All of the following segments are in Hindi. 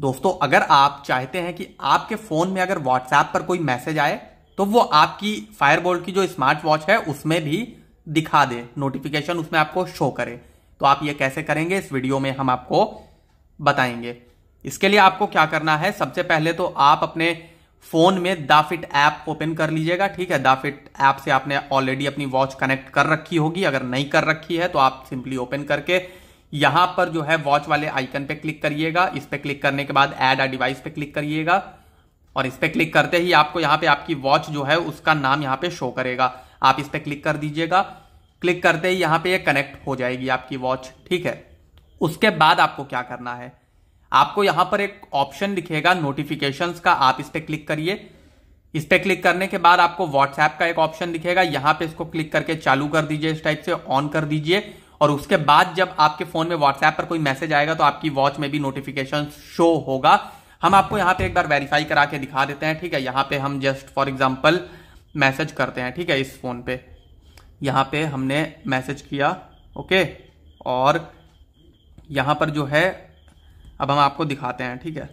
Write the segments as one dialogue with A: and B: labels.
A: दोस्तों अगर आप चाहते हैं कि आपके फ़ोन में अगर व्हाट्सएप पर कोई मैसेज आए तो वो आपकी फायरबोल्ट की जो स्मार्ट वॉच है उसमें भी दिखा दे नोटिफिकेशन उसमें आपको शो करे तो आप ये कैसे करेंगे इस वीडियो में हम आपको बताएंगे इसके लिए आपको क्या करना है सबसे पहले तो आप अपने फ़ोन में दाफिट ऐप ओपन कर लीजिएगा ठीक है दाफिट ऐप से आपने ऑलरेडी अपनी वॉच कनेक्ट कर रखी होगी अगर नहीं कर रखी है तो आप सिंपली ओपन करके यहां पर जो है वॉच वाले आइकन पे क्लिक करिएगा इस पर क्लिक करने के बाद एड आ डिवाइस पे क्लिक करिएगा और इस पर क्लिक करते ही आपको यहां पे आपकी वॉच जो है उसका नाम यहां पे शो करेगा आप इस पर क्लिक कर दीजिएगा क्लिक करते ही यहां पे ये यह कनेक्ट हो जाएगी आपकी वॉच ठीक है उसके बाद आपको क्या करना है आपको यहां पर एक ऑप्शन दिखेगा नोटिफिकेशन का आप इस पर क्लिक करिए इस पर क्लिक करने के बाद आपको व्हाट्सएप का एक ऑप्शन दिखेगा यहां पे इसको क्लिक करके चालू कर दीजिए इस टाइप से ऑन कर दीजिए और उसके बाद जब आपके फोन में व्हाट्सएप पर कोई मैसेज आएगा तो आपकी वॉच में भी नोटिफिकेशन शो होगा हम आपको यहाँ पे एक बार वेरीफाई करा के दिखा देते हैं ठीक है यहाँ पे हम जस्ट फॉर एग्जाम्पल मैसेज करते हैं ठीक है इस फोन पे यहां पे हमने मैसेज किया ओके और यहां पर जो है अब हम आपको दिखाते हैं ठीक है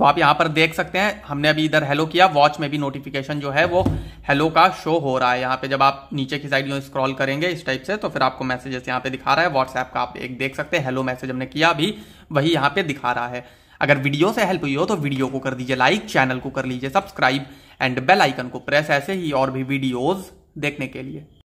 A: तो आप यहां पर देख सकते हैं हमने अभी इधर हेलो किया वॉच में भी नोटिफिकेशन जो है वो हेलो का शो हो रहा है यहाँ पे जब आप नीचे की साइड स्क्रॉल करेंगे इस टाइप से तो फिर आपको मैसेजेस यहाँ पे दिखा रहा है व्हाट्सएप का आप एक देख सकते हैं हेलो मैसेज हमने किया अभी वही यहाँ पे दिखा रहा है अगर वीडियो से हेल्प हुई हो तो वीडियो को कर दीजिए लाइक चैनल को कर लीजिए सब्सक्राइब एंड बेल आइकन को प्रेस ऐसे ही और भी वीडियोज देखने के लिए